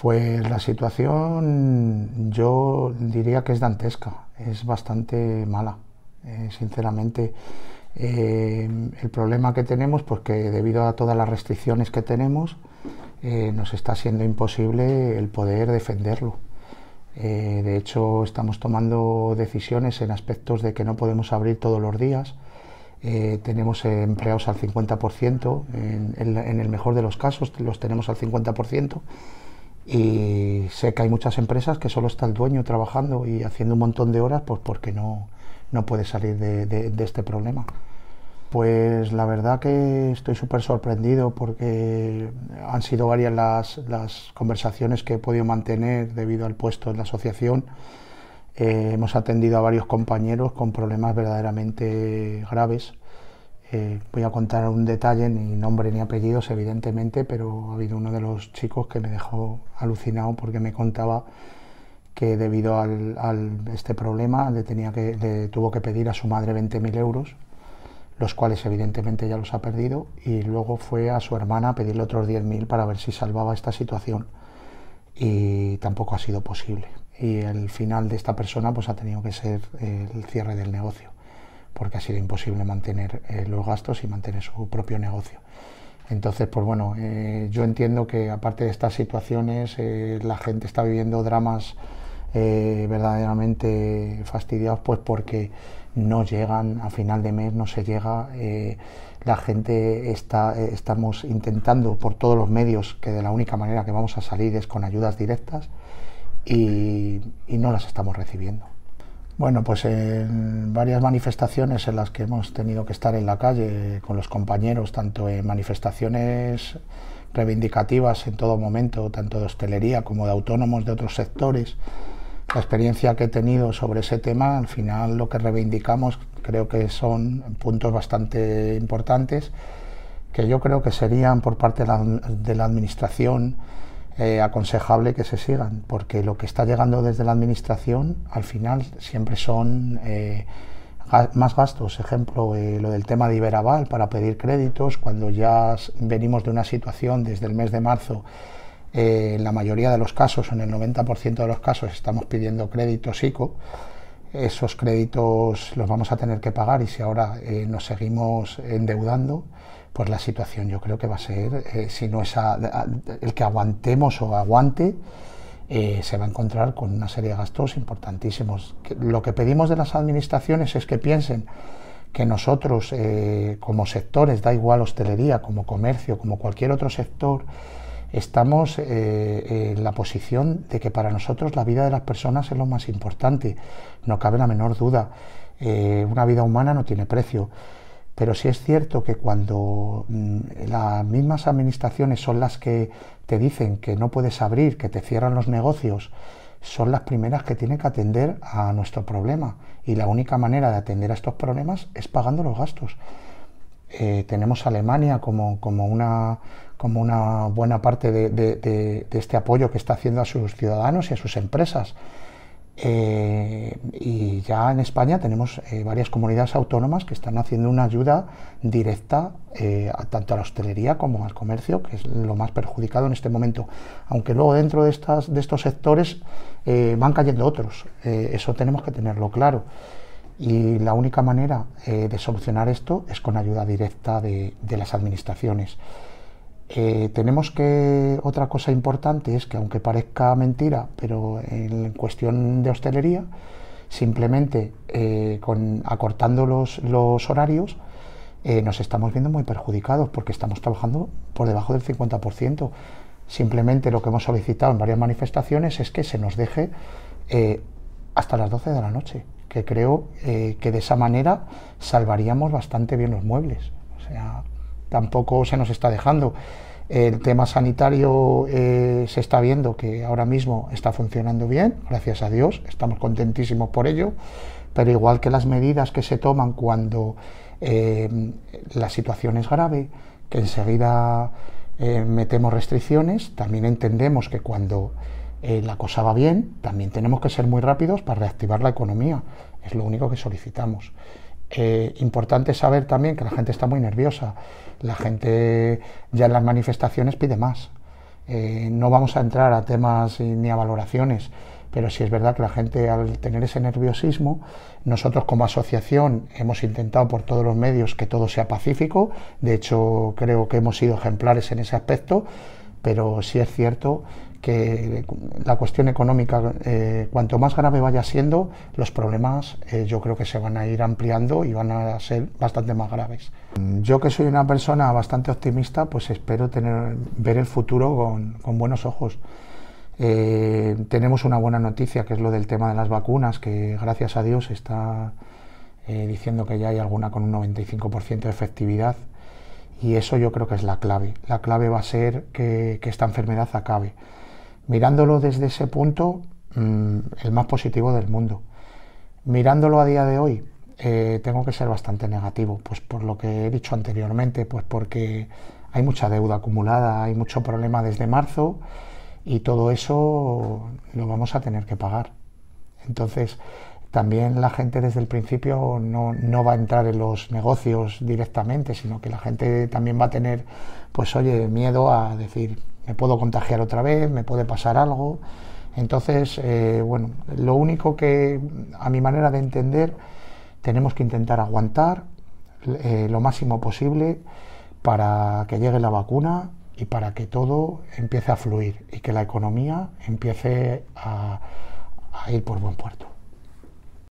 Pues la situación yo diría que es dantesca, es bastante mala, eh, sinceramente. Eh, el problema que tenemos, pues que debido a todas las restricciones que tenemos, eh, nos está siendo imposible el poder defenderlo. de hecho, estamos tomando decisiones en aspectos de que no podemos abrir todos los días. tenemos empleados al 50%, en el mejor de los casos los tenemos al 50% y sé que hay muchas empresas que solo está el dueño trabajando y haciendo un montón de horas, pues porque no, no puede salir de, de, este problema. Pues la verdad que estoy súper sorprendido porque han sido varias las, las, conversaciones que he podido mantener debido al puesto en la asociación. Eh, hemos atendido a varios compañeros con problemas verdaderamente graves eh, voy a contar un detalle, ni nombre ni apellidos, evidentemente, pero ha habido uno de los chicos que me dejó alucinado porque me contaba que debido a este problema le, tenía que, tuvo que pedir a su madre 20.000 euros, los cuales evidentemente ya los ha perdido, y luego fue a su hermana a pedirle otros 10.000 para ver si salvaba esta situación, y tampoco ha sido posible. Y el final de esta persona pues, ha tenido que ser el cierre del negocio porque ha sido imposible mantener eh, los gastos y mantener su propio negocio. Entonces, pues bueno, eh, yo entiendo que aparte de estas situaciones, eh, la gente está viviendo dramas verdaderamente fastidiados, pues porque no llegan a final de mes, no se llega. la gente está, estamos intentando por todos los medios que de la única manera que vamos a salir es con ayudas directas y no las estamos recibiendo. Bueno, pues en varias manifestaciones en las que hemos tenido que estar en la calle con los compañeros, tanto en manifestaciones reivindicativas en todo momento, tanto de hostelería como de autónomos de otros sectores. La experiencia que he tenido sobre ese tema, al final lo que reivindicamos creo que son puntos bastante importantes que yo creo que serían por parte de la, de la Administración eh, aconsejable que se sigan, porque lo que está llegando desde la Administración al final siempre son eh, más gastos. Ejemplo, eh, lo del tema de Iberaval para pedir créditos, cuando ya venimos de una situación desde el mes de marzo, en la mayoría de los casos, en el 90% de los casos, estamos pidiendo créditos ICO esos créditos los vamos a tener que pagar y si ahora eh, nos seguimos endeudando, pues la situación yo creo que va a ser, eh, si no es el que aguantemos o aguante, eh, se va a encontrar con una serie de gastos importantísimos. lo que pedimos de las administraciones es que piensen que nosotros como sectores, da igual hostelería, como comercio, como cualquier otro sector, estamos eh, eh, en la posición de que para nosotros la vida de las personas es lo más importante, no cabe la menor duda. Eh, una vida humana no tiene precio. Pero sí es cierto que cuando mm, las mismas administraciones son las que te dicen que no puedes abrir, que te cierran los negocios, son las primeras que tienen que atender a nuestro problema. Y la única manera de atender a estos problemas es pagando los gastos. Eh, tenemos a Alemania como, como, una, como una buena parte de, este apoyo que está haciendo a sus ciudadanos y a sus empresas. Eh, y ya en España tenemos eh, varias comunidades autónomas que están haciendo una ayuda directa tanto a la hostelería como al comercio, que es lo más perjudicado en este momento. Aunque luego dentro de, estas, de estos sectores van cayendo otros, eso tenemos que tenerlo claro. Y la única manera eh, de solucionar esto es con ayuda directa de, las administraciones. Eh, tenemos que, otra cosa importante es que aunque parezca mentira, pero en cuestión de hostelería, simplemente eh, acortando los, horarios, nos estamos viendo muy perjudicados porque estamos trabajando por debajo del 50%. Simplemente lo que hemos solicitado en varias manifestaciones es que se nos deje hasta las 12 de la noche que creo eh, que de esa manera salvaríamos bastante bien los muebles. O sea, tampoco se nos está dejando. El tema sanitario eh, se está viendo que ahora mismo está funcionando bien, gracias a Dios, estamos contentísimos por ello, pero igual que las medidas que se toman cuando em, la situación es grave, que enseguida eh, metemos restricciones, también entendemos que cuando eh, la cosa va bien, también tenemos que ser muy rápidos para reactivar la economía. Es lo único que solicitamos. Eh, importante saber también que la gente está muy nerviosa. La gente ya en las manifestaciones pide más. Eh, no vamos a entrar a temas ni a valoraciones, pero sí es verdad que la gente al tener ese nerviosismo, nosotros como asociación hemos intentado por todos los medios que todo sea pacífico. De hecho, creo que hemos sido ejemplares en ese aspecto pero sí es cierto que la cuestión económica, eh, cuanto más grave vaya siendo, los problemas eh, yo creo que se van a ir ampliando y van a ser bastante más graves. Yo que soy una persona bastante optimista, pues espero tener, ver el futuro con, buenos ojos. Eh, tenemos una buena noticia, que es lo del tema de las vacunas, que gracias a Dios está diciendo que ya hay alguna con un 95% de efectividad. Y eso yo creo que es la clave. La clave va a ser que, esta enfermedad acabe. Mirándolo desde ese punto, mm, el más positivo del mundo. Mirándolo a día de hoy, eh, tengo que ser bastante negativo, pues por lo que he dicho anteriormente, pues porque hay mucha deuda acumulada, hay mucho problema desde marzo y todo eso lo vamos a tener que pagar. Entonces, también la gente desde el principio no, va a entrar en los negocios directamente, sino que la gente también va a tener, pues oye, miedo a decir, me puedo contagiar otra vez, me puede pasar algo. Entonces, eh, bueno, lo único que, a mi manera de entender, tenemos que intentar aguantar eh, lo máximo posible para que llegue la vacuna y para que todo empiece a fluir y que la economía empiece a ir por buen puerto.